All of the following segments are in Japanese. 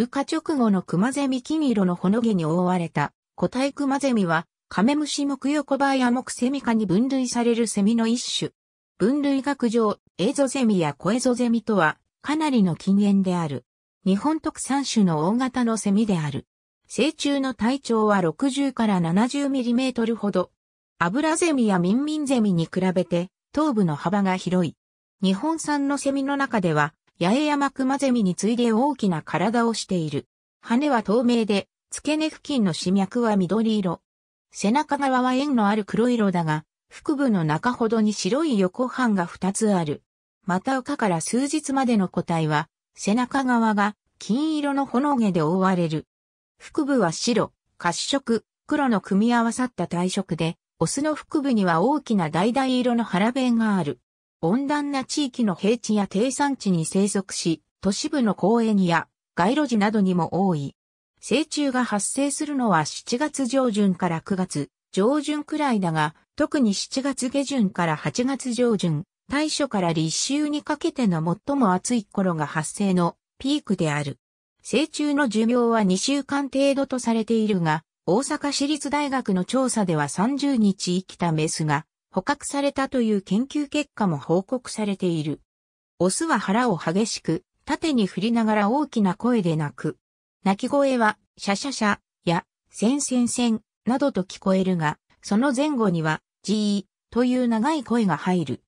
羽化直後の熊ゼミ金色のほのげに覆われた個体熊ゼミは、カメムシ木横バイア木セミ科に分類されるセミの一種。分類学上、エゾゼミやコエゾゼミとは、かなりの禁煙である。日本特産種の大型のセミである。成虫の体長は60から70ミリメートルほど。アブラゼミやミンミンゼミに比べて、頭部の幅が広い。日本産のセミの中では、八重山熊ゼミに次いで大きな体をしている。羽は透明で、付け根付近の死脈は緑色。背中側は円のある黒色だが、腹部の中ほどに白い横半が2つある。また丘から数日までの個体は、背中側が金色の炎毛で覆われる。腹部は白、褐色、黒の組み合わさった体色で、オスの腹部には大きな橙色の腹弁がある。温暖な地域の平地や低山地に生息し、都市部の公園や街路樹などにも多い。成虫が発生するのは7月上旬から9月上旬くらいだが、特に7月下旬から8月上旬、大暑から立秋にかけての最も暑い頃が発生のピークである。成虫の寿命は2週間程度とされているが、大阪市立大学の調査では30日生きたメスが捕獲されたという研究結果も報告されている。オスは腹を激しく、縦に振りながら大きな声で鳴く。鳴き声は、シャシャシャや、センセンセンなどと聞こえるが、その前後には、ジーという長い声が入る。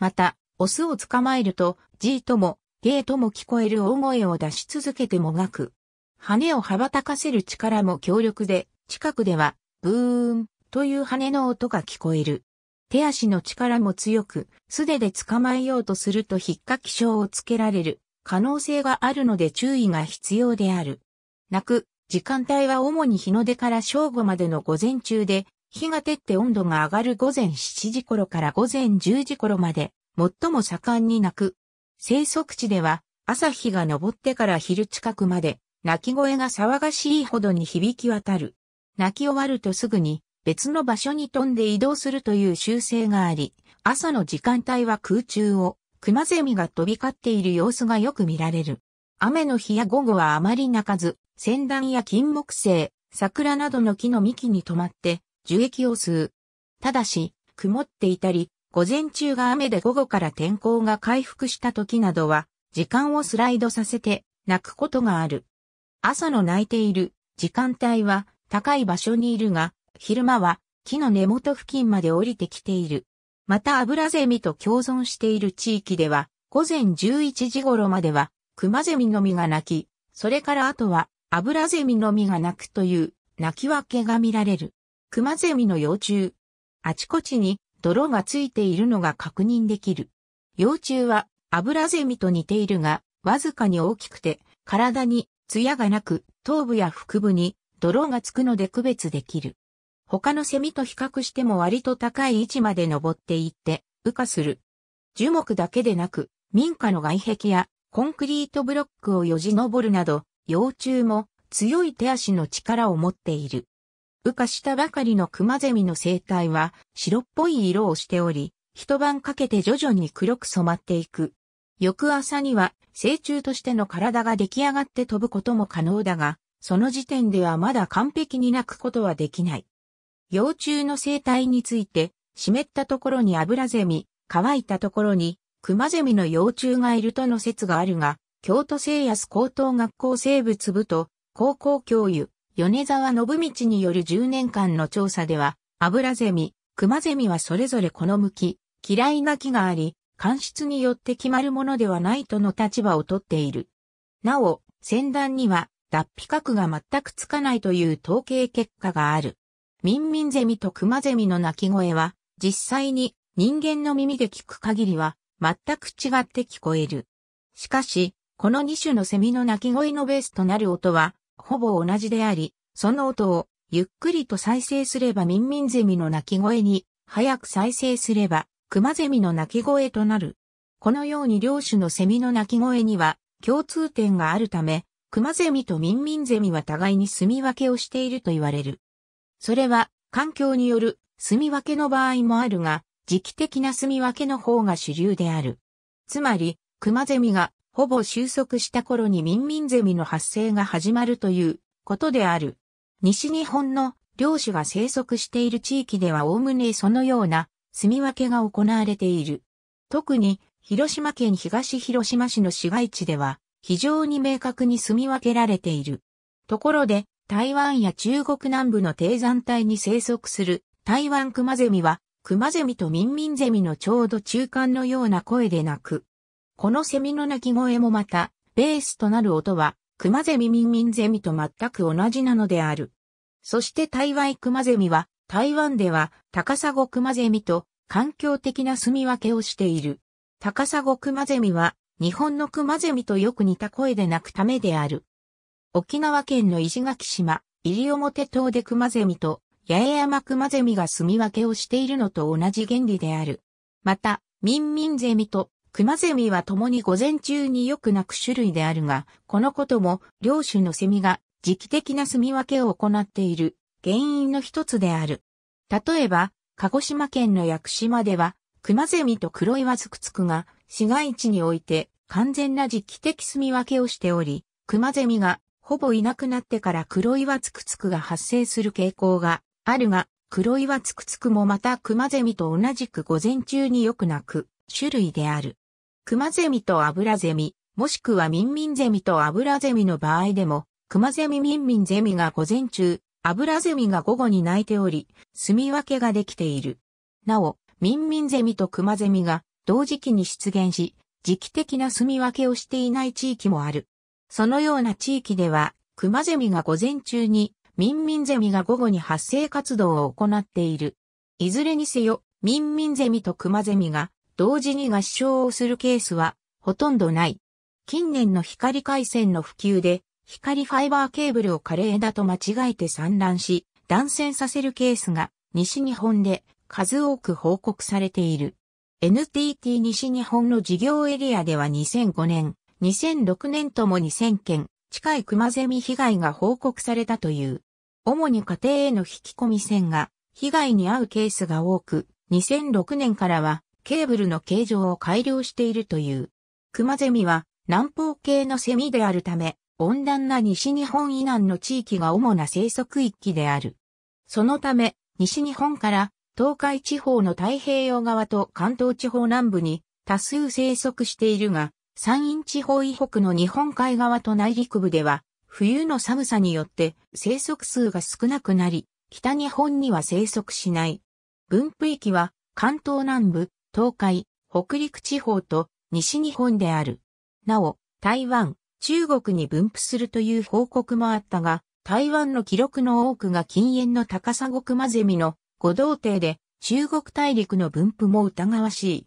また、オスを捕まえると、ジーとも、ゲーとも聞こえる大声を出し続けてもがく。羽を羽ばたかせる力も強力で、近くでは、ブーンという羽の音が聞こえる。手足の力も強く、素手で捕まえようとすると引っかき症をつけられる可能性があるので注意が必要である。泣く、時間帯は主に日の出から正午までの午前中で、日が照って温度が上がる午前7時頃から午前10時頃まで、最も盛んに泣く。生息地では、朝日が昇ってから昼近くまで、泣き声が騒がしいほどに響き渡る。泣き終わるとすぐに、別の場所に飛んで移動するという習性があり、朝の時間帯は空中をクマゼミが飛び交っている様子がよく見られる。雨の日や午後はあまり泣かず、仙段や金木犀、桜などの木の幹に止まって樹液を吸う。ただし、曇っていたり、午前中が雨で午後から天候が回復した時などは、時間をスライドさせて泣くことがある。朝の泣いている時間帯は高い場所にいるが、昼間は木の根元付近まで降りてきている。またアブラゼミと共存している地域では、午前11時頃までは、クマゼミの実が鳴き、それからあとは、アブラゼミの実が鳴くという、鳴き分けが見られる。クマゼミの幼虫。あちこちに泥がついているのが確認できる。幼虫はアブラゼミと似ているが、わずかに大きくて、体に艶がなく、頭部や腹部に泥がつくので区別できる。他のセミと比較しても割と高い位置まで登っていって、羽化する。樹木だけでなく、民家の外壁やコンクリートブロックをよじ登るなど、幼虫も強い手足の力を持っている。羽化したばかりのクマゼミの生態は白っぽい色をしており、一晩かけて徐々に黒く染まっていく。翌朝には成虫としての体が出来上がって飛ぶことも可能だが、その時点ではまだ完璧に鳴くことはできない。幼虫の生態について、湿ったところに油ゼミ、乾いたところに熊ゼミの幼虫がいるとの説があるが、京都聖安高等学校生物部と高校教諭、米沢信道による10年間の調査では、油ゼミ、熊ゼミはそれぞれ好むき、嫌いな木があり、間質によって決まるものではないとの立場をとっている。なお、先端には脱皮核が全くつかないという統計結果がある。ミンミンゼミとクマゼミの鳴き声は、実際に人間の耳で聞く限りは、全く違って聞こえる。しかし、この2種のセミの鳴き声のベースとなる音は、ほぼ同じであり、その音を、ゆっくりと再生すればミンミンゼミの鳴き声に、早く再生すれば、クマゼミの鳴き声となる。このように両種のセミの鳴き声には、共通点があるため、クマゼミとミンミンゼミは互いに住み分けをしていると言われる。それは環境による住み分けの場合もあるが、時期的な住み分けの方が主流である。つまり、クマゼミがほぼ収束した頃にミンミンゼミの発生が始まるということである。西日本の漁師が生息している地域ではおおむねそのような住み分けが行われている。特に広島県東広島市の市街地では非常に明確に住み分けられている。ところで台湾や中国南部の低山帯に生息する台湾クマゼミは、クマゼミとミンミンゼミのちょうど中間のような声で鳴く。このセミの鳴き声もまた、ベースとなる音は、クマゼミミンミンゼミと全く同じなのである。そして台湾クマゼミは、台湾では高砂クマゼミと環境的な住み分けをしている。高砂クマゼミは、日本のクマゼミとよく似た声で鳴くためである。沖縄県の石垣島、西表島で熊ゼミと八重山熊ゼミが住み分けをしているのと同じ原理である。また、ミンミンゼミと熊ゼミは共に午前中によく鳴く種類であるが、このことも両種のセミが時期的な住み分けを行っている原因の一つである。例えば、鹿児島県の屋久島では、熊ゼミと黒岩ズクツクが市街地において完全な時期的住み分けをしており、熊ゼミがほぼいなくなってから黒岩つくつくが発生する傾向があるが、黒岩つくつくもまたクマゼミと同じく午前中によく鳴く種類である。クマゼミとアブラゼミ、もしくはミンミンゼミとアブラゼミの場合でも、クマゼミミンミンゼミが午前中、アブラゼミが午後に鳴いており、住み分けができている。なお、ミンミンゼミとクマゼミが同時期に出現し、時期的な住み分けをしていない地域もある。そのような地域では、クマゼミが午前中に、ミンミンゼミが午後に発生活動を行っている。いずれにせよ、ミンミンゼミとクマゼミが同時に合唱をするケースはほとんどない。近年の光回線の普及で、光ファイバーケーブルを枯れ枝と間違えて散乱し、断線させるケースが西日本で数多く報告されている。NTT 西日本の事業エリアでは2005年、2006年とも2 0 0 0件近い熊ゼミ被害が報告されたという。主に家庭への引き込み線が被害に遭うケースが多く、2006年からはケーブルの形状を改良しているという。熊ゼミは南方系のセミであるため、温暖な西日本以南の地域が主な生息域である。そのため、西日本から東海地方の太平洋側と関東地方南部に多数生息しているが、山陰地方以北の日本海側と内陸部では、冬の寒さによって生息数が少なくなり、北日本には生息しない。分布域は関東南部、東海、北陸地方と西日本である。なお、台湾、中国に分布するという報告もあったが、台湾の記録の多くが近縁の高砂混ゼミの五道帝で、中国大陸の分布も疑わしい。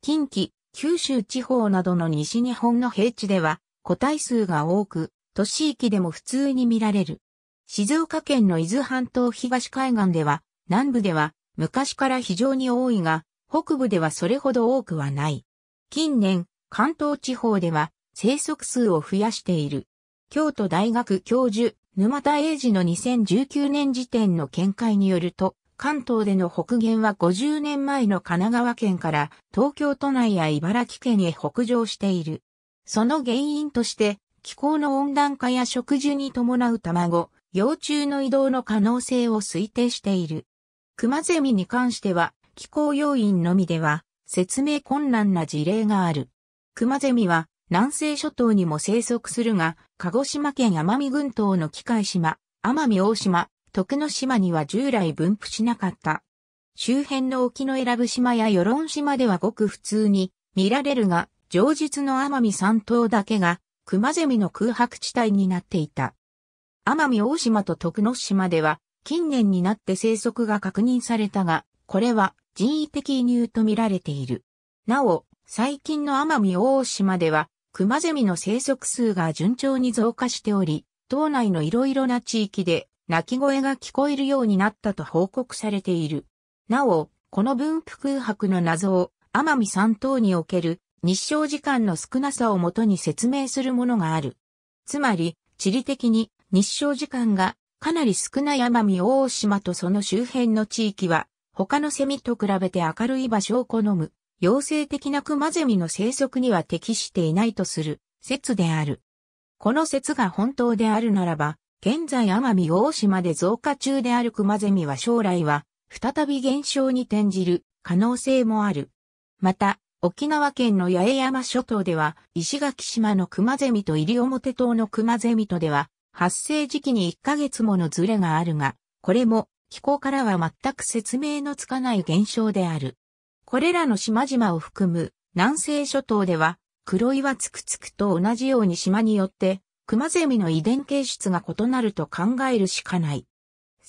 近畿、九州地方などの西日本の平地では個体数が多く、都市域でも普通に見られる。静岡県の伊豆半島東海岸では、南部では昔から非常に多いが、北部ではそれほど多くはない。近年、関東地方では生息数を増やしている。京都大学教授、沼田英二の2019年時点の見解によると、関東での北限は50年前の神奈川県から東京都内や茨城県へ北上している。その原因として、気候の温暖化や食樹に伴う卵、幼虫の移動の可能性を推定している。熊ゼミに関しては、気候要因のみでは、説明困難な事例がある。熊ゼミは、南西諸島にも生息するが、鹿児島県奄美群島の機械島、奄美大島、徳之島には従来分布しなかった。周辺の沖の選ぶ島や与論島ではごく普通に見られるが、上述の奄美三島だけが、熊ゼミの空白地帯になっていた。奄美大島と徳之島では、近年になって生息が確認されたが、これは人為的移入と見られている。なお、最近の奄美大島では、熊ゼミの生息数が順調に増加しており、島内のいろいろな地域で泣き声が聞こえるようになったと報告されている。なお、この分布空白の謎を奄美三島における日照時間の少なさをもとに説明するものがある。つまり、地理的に日照時間がかなり少ない奄美大島とその周辺の地域は、他のセミと比べて明るい場所を好む、妖精的なクマゼミの生息には適していないとする説である。この説が本当であるならば、現在奄美大島で増加中であるクマゼミは将来は再び減少に転じる可能性もある。また、沖縄県の八重山諸島では石垣島のクマゼミと西表島のクマゼミとでは発生時期に1ヶ月ものズレがあるが、これも気候からは全く説明のつかない現象である。これらの島々を含む南西諸島では黒岩つくつくと同じように島によってクマゼミの遺伝形質が異なると考えるしかない。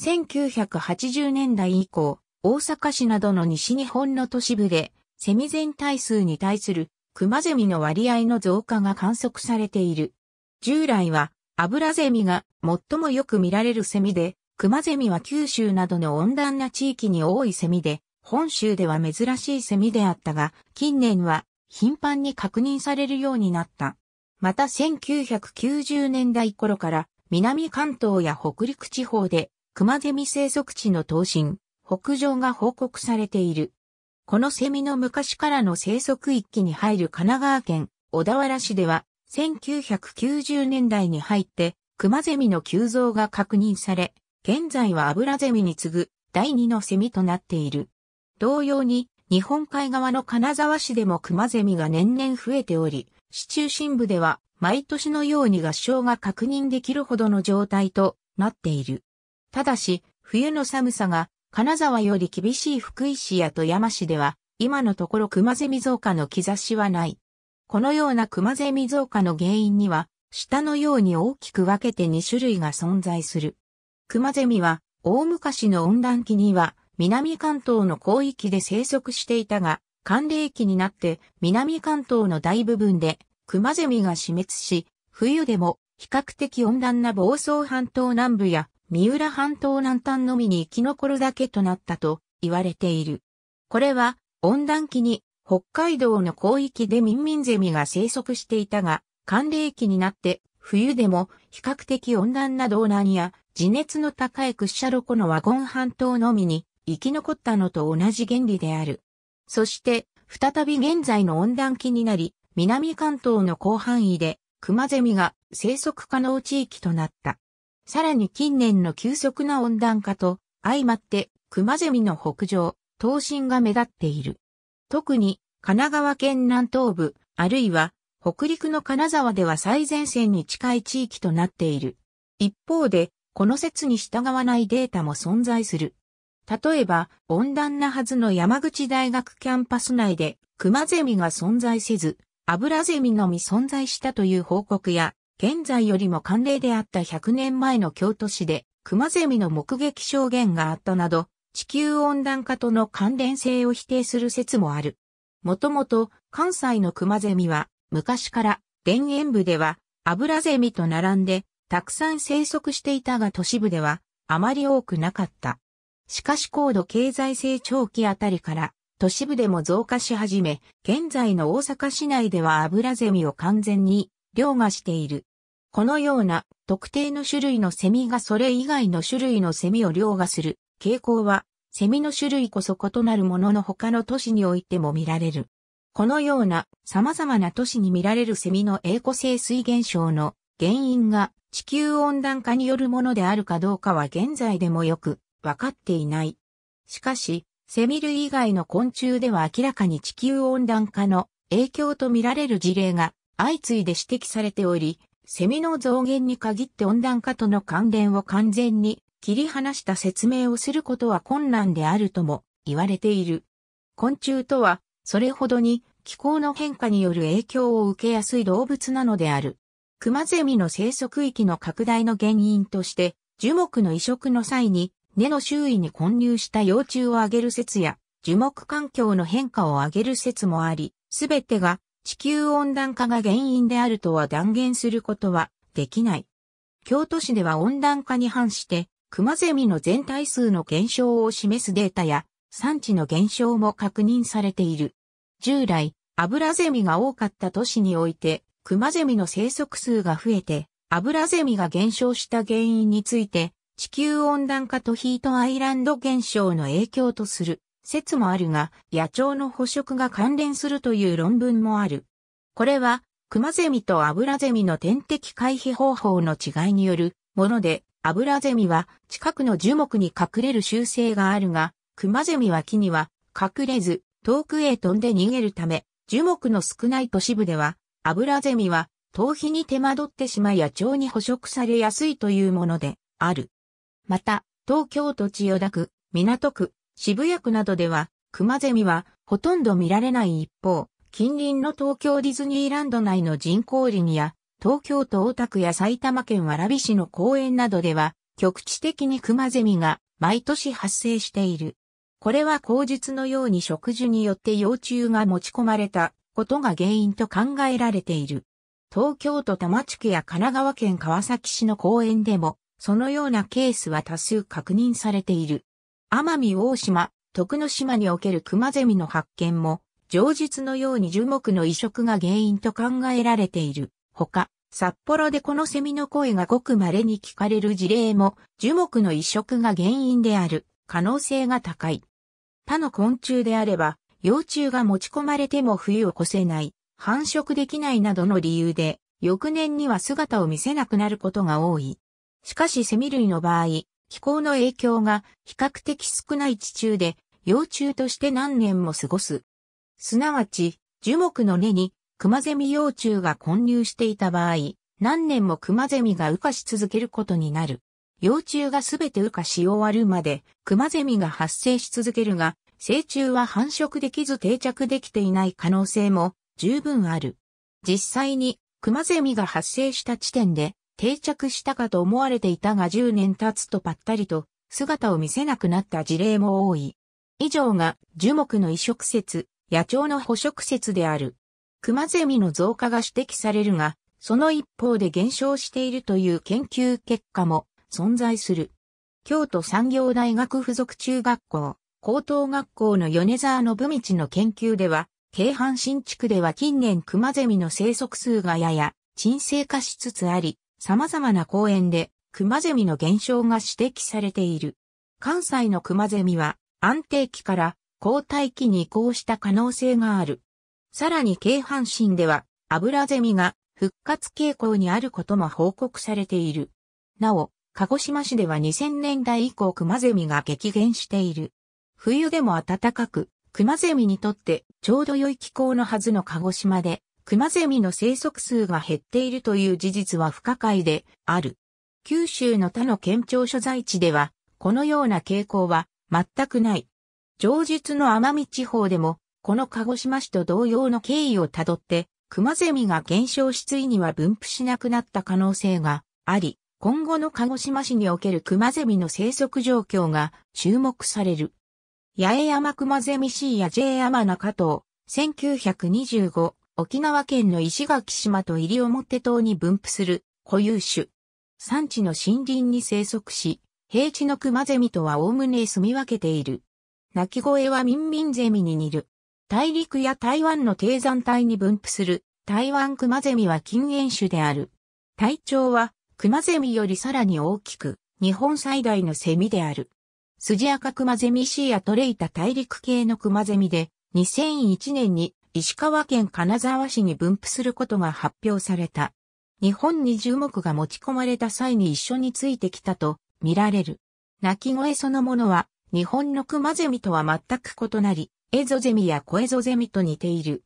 1980年代以降、大阪市などの西日本の都市部で、セミ全体数に対するクマゼミの割合の増加が観測されている。従来は、アブラゼミが最もよく見られるセミで、クマゼミは九州などの温暖な地域に多いセミで、本州では珍しいセミであったが、近年は頻繁に確認されるようになった。また1990年代頃から南関東や北陸地方で熊ゼミ生息地の東進、北上が報告されている。このセミの昔からの生息域に入る神奈川県小田原市では1990年代に入って熊ゼミの急増が確認され、現在は油ゼミに次ぐ第2のセミとなっている。同様に日本海側の金沢市でも熊ゼミが年々増えており、市中心部では毎年のように合唱が確認できるほどの状態となっている。ただし、冬の寒さが金沢より厳しい福井市や富山市では、今のところ熊ゼミ増加の兆しはない。このような熊ゼミ増加の原因には、下のように大きく分けて2種類が存在する。熊ゼミは、大昔の温暖期には、南関東の広域で生息していたが、寒冷期になって南関東の大部分でクマゼミが死滅し、冬でも比較的温暖な房総半島南部や三浦半島南端のみに生き残るだけとなったと言われている。これは温暖期に北海道の広域でミンミンゼミが生息していたが、寒冷期になって冬でも比較的温暖な道南や地熱の高い屈斜路湖のワゴン半島のみに生き残ったのと同じ原理である。そして、再び現在の温暖期になり、南関東の広範囲で、クマゼミが生息可能地域となった。さらに近年の急速な温暖化と、相まって、クマゼミの北上、東進が目立っている。特に、神奈川県南東部、あるいは、北陸の金沢では最前線に近い地域となっている。一方で、この説に従わないデータも存在する。例えば、温暖なはずの山口大学キャンパス内で、クマゼミが存在せず、アブラゼミのみ存在したという報告や、現在よりも寒冷であった100年前の京都市で、クマゼミの目撃証言があったなど、地球温暖化との関連性を否定する説もある。もともと、関西のクマゼミは、昔から、田園部では、アブラゼミと並んで、たくさん生息していたが都市部では、あまり多くなかった。しかし高度経済成長期あたりから、都市部でも増加し始め、現在の大阪市内では油ゼミを完全に凌駕している。このような特定の種類のセミがそれ以外の種類のセミを凌駕する傾向は、セミの種類こそ異なるものの他の都市においても見られる。このような様々な都市に見られるセミの栄枯性水現象の原因が地球温暖化によるものであるかどうかは現在でもよく分かっていない。しかし、セミ類以外の昆虫では明らかに地球温暖化の影響とみられる事例が相次いで指摘されており、セミの増減に限って温暖化との関連を完全に切り離した説明をすることは困難であるとも言われている。昆虫とは、それほどに気候の変化による影響を受けやすい動物なのである。クマゼミの生息域の拡大の原因として、樹木の移植の際に根の周囲に混入した幼虫をあげる説や、樹木環境の変化をあげる説もあり、すべてが地球温暖化が原因であるとは断言することはできない。京都市では温暖化に反して、熊ゼミの全体数の減少を示すデータや、産地の減少も確認されている。従来、油ゼミが多かった都市において、熊ゼミの生息数が増えて、油ゼミが減少した原因について、地球温暖化とヒートアイランド現象の影響とする説もあるが、野鳥の捕食が関連するという論文もある。これは、クマゼミとアブラゼミの天敵回避方法の違いによるもので、アブラゼミは近くの樹木に隠れる習性があるが、クマゼミは木には隠れず、遠くへ飛んで逃げるため、樹木の少ない都市部では、アブラゼミは、逃避に手間取ってしまい野鳥に捕食されやすいというもので、ある。また、東京都千代田区、港区、渋谷区などでは、熊ゼミはほとんど見られない一方、近隣の東京ディズニーランド内の人工林や、東京都大田区や埼玉県蕨市の公園などでは、局地的に熊ゼミが毎年発生している。これは口述のように植樹によって幼虫が持ち込まれたことが原因と考えられている。東京都多摩地区や神奈川県川崎市の公園でもそのようなケースは多数確認されている。奄美大島、徳之島におけるクマゼミの発見も、上述のように樹木の移植が原因と考えられている。ほか、札幌でこのセミの声がごく稀に聞かれる事例も、樹木の移植が原因である可能性が高い。他の昆虫であれば、幼虫が持ち込まれても冬を越せない、繁殖できないなどの理由で、翌年には姿を見せなくなることが多い。しかしセミ類の場合、気候の影響が比較的少ない地中で、幼虫として何年も過ごす。すなわち、樹木の根にクマゼミ幼虫が混入していた場合、何年もクマゼミが羽化し続けることになる。幼虫がすべて羽化し終わるまで、クマゼミが発生し続けるが、成虫は繁殖できず定着できていない可能性も十分ある。実際に、クマゼミが発生した地点で、定着したかと思われていたが10年経つとぱったりと姿を見せなくなった事例も多い。以上が樹木の移植説、野鳥の捕食説である。熊ゼミの増加が指摘されるが、その一方で減少しているという研究結果も存在する。京都産業大学附属中学校、高等学校の米沢信道の研究では、京阪新地区では近年熊ゼミの生息数がやや沈静化しつつあり、様々な公園で熊ゼミの減少が指摘されている。関西の熊ゼミは安定期から交代期に移行した可能性がある。さらに京阪神では油ゼミが復活傾向にあることも報告されている。なお、鹿児島市では2000年代以降熊ゼミが激減している。冬でも暖かく、熊ゼミにとってちょうど良い気候のはずの鹿児島で、クマゼミの生息数が減っているという事実は不可解である。九州の他の県庁所在地では、このような傾向は全くない。上述の奄美地方でも、この鹿児島市と同様の経緯をたどって、クマゼミが減少しついには分布しなくなった可能性があり、今後の鹿児島市におけるクマゼミの生息状況が注目される。八重山クマゼミ C や J 山中東、1925沖縄県の石垣島と西表島に分布する固有種。産地の森林に生息し、平地のクマゼミとは概ね住み分けている。鳴き声はミンミンゼミに似る。大陸や台湾の低山帯に分布する台湾クマゼミは禁煙種である。体長はクマゼミよりさらに大きく、日本最大のセミである。スジアカクマゼミシーアトレイタ大陸系のクマゼミで、2001年に石川県金沢市に分布することが発表された。日本に樹木が持ち込まれた際に一緒についてきたと見られる。鳴き声そのものは日本のクマゼミとは全く異なり、エゾゼミや小エゾゼミと似ている。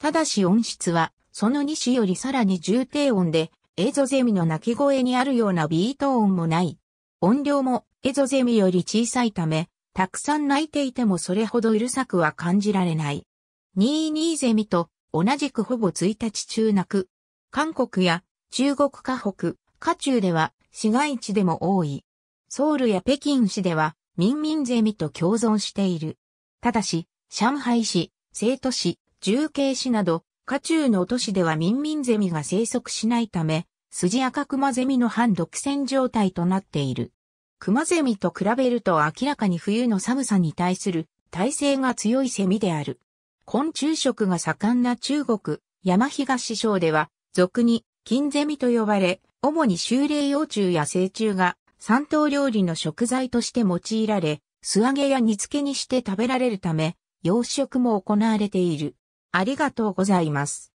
ただし音質はその2種よりさらに重低音で、エゾゼミの鳴き声にあるようなビート音もない。音量もエゾゼミより小さいため、たくさん鳴いていてもそれほどうるさくは感じられない。22ゼミと同じくほぼ1日中なく、韓国や中国河北、河中では市街地でも多い。ソウルや北京市では民民ゼミと共存している。ただし、上海市、成都市、重慶市など、河中の都市では民民ゼミが生息しないため、筋赤熊ゼミの反独占状態となっている。熊ゼミと比べると明らかに冬の寒さに対する耐性が強いセミである。昆虫食が盛んな中国、山東省では、俗に、金ゼミと呼ばれ、主に修霊幼虫や成虫が、山東料理の食材として用いられ、素揚げや煮付けにして食べられるため、養殖も行われている。ありがとうございます。